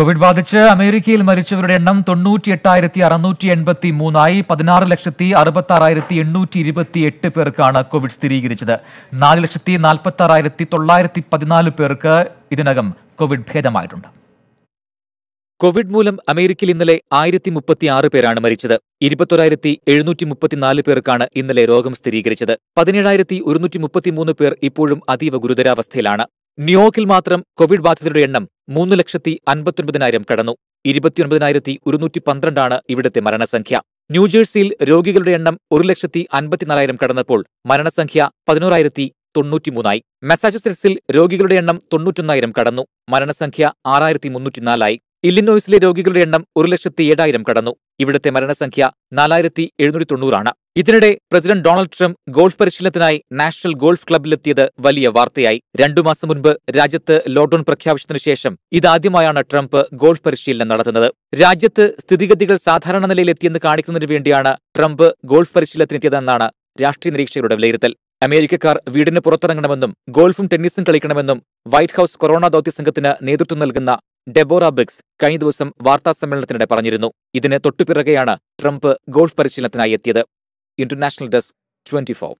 Covid ബാധിച്ച് അമേരിക്കയിൽ മരിച്ചവരുടെ എണ്ണം തൊണ്ണൂറ്റി എട്ടായിരത്തി അറുന്നൂറ്റി എൺപത്തി മൂന്നായി പതിനാറ് ലക്ഷത്തി അറുപത്തി ആറായിരത്തി എണ്ണൂറ്റി ഇരുപത്തി എട്ട് പേർക്കാണ് കോവിഡ് സ്ഥിരീകരിച്ചത് നാല് ലക്ഷത്തി നാൽപ്പത്തി ആറായിരത്തി തൊള്ളായിരത്തി പതിനാല് പേർക്ക് ഇതിനകം കോവിഡ് ഭേദമായിട്ടുണ്ട് കോവിഡ് മൂലം അമേരിക്കയിൽ ഇന്നലെ ആയിരത്തി മുപ്പത്തി ആറ് പേരാണ് മരിച്ചത് ഇരുപത്തൊരായിരത്തി എഴുന്നൂറ്റി മുപ്പത്തിനാല് പേർക്കാണ് ഇന്നലെ രോഗം സ്ഥിരീകരിച്ചത് പതിനേഴായിരത്തി ഒരുന്നൂറ്റി മുപ്പത്തിമൂന്ന് പേർ ഇപ്പോഴും അതീവ ഗുരുതരാവസ്ഥയിലാണ് ന്യൂയോർക്കിൽ മാത്രം കോവിഡ് ബാധിതരുടെ എണ്ണം മൂന്ന് ലക്ഷത്തി അൻപത്തിയൊൻപതിനായിരം കടന്നു ഇരുപത്തിയൊൻപതിനായിരത്തി ഒരുന്നൂറ്റി പന്ത്രണ്ടാണ് ഇവിടുത്തെ മരണസംഖ്യ ന്യൂജേഴ്സിയിൽ രോഗികളുടെ എണ്ണം ഒരു ലക്ഷത്തി അൻപത്തിനാലായിരം കടന്നപ്പോൾ മരണസംഖ്യ പതിനോറായിരത്തി തൊണ്ണൂറ്റിമൂന്നായി മസാച്ചുസെറ്റ്സിൽ രോഗികളുടെ എണ്ണം തൊണ്ണൂറ്റൊന്നായിരം കടന്നു മരണസംഖ്യ ആറായിരത്തി മുന്നൂറ്റിനാലായി ഇല്ലിനോയ്സിലെ രോഗികളുടെ എണ്ണം ഒരു ലക്ഷത്തി ഏഴായിരം കടന്നു ഇവിടുത്തെ മരണസംഖ്യ നാലായിരത്തി എഴുന്നൂറ്റി തൊണ്ണൂറാണ് ഇതിനിടെ പ്രസിഡന്റ് ഡൊണാൾഡ് ട്രംപ് ഗോൾഫ് പരിശീലനത്തിനായി നാഷണൽ ഗോൾഫ് ക്ലബിലെത്തിയത് വലിയ വാർത്തയായി രണ്ടു മാസം മുൻപ് രാജ്യത്ത് ലോക്ഡൌൺ പ്രഖ്യാപിച്ചതിനു ശേഷം ഇതാദ്യമായാണ് ട്രംപ് ഗോൾഫ് പരിശീലനം നടത്തുന്നത് രാജ്യത്ത് സ്ഥിതിഗതികൾ സാധാരണ നിലയിലെത്തിയെന്ന് കാണിക്കുന്നതിനു വേണ്ടിയാണ് ട്രംപ് ഗോൾഫ് പരിശീലനത്തിനെത്തിയതെന്നാണ് രാഷ്ട്രീയ നിരീക്ഷകരുടെ വിലയിരുത്തൽ അമേരിക്കക്കാർ വീടിന് പുറത്തിറങ്ങണമെന്നും ഗോൾഫും ടെന്നീസും കളിക്കണമെന്നും വൈറ്റ് ഹൌസ് കൊറോണ ദൌത്യ സംഘത്തിന് നേതൃത്വം നൽകുന്ന ഡെബോറ ബിക്സ് കഴിഞ്ഞ ദിവസം വാർത്താസമ്മേളനത്തിനിടെ പറഞ്ഞിരുന്നു ഇതിന് തൊട്ടുപിറകെയാണ് ട്രംപ് ഗോൾഫ് പരിശീലനത്തിനായി എത്തിയത് ഇന്റർനാഷണൽ ഡെസ്ക് ട്വന്റി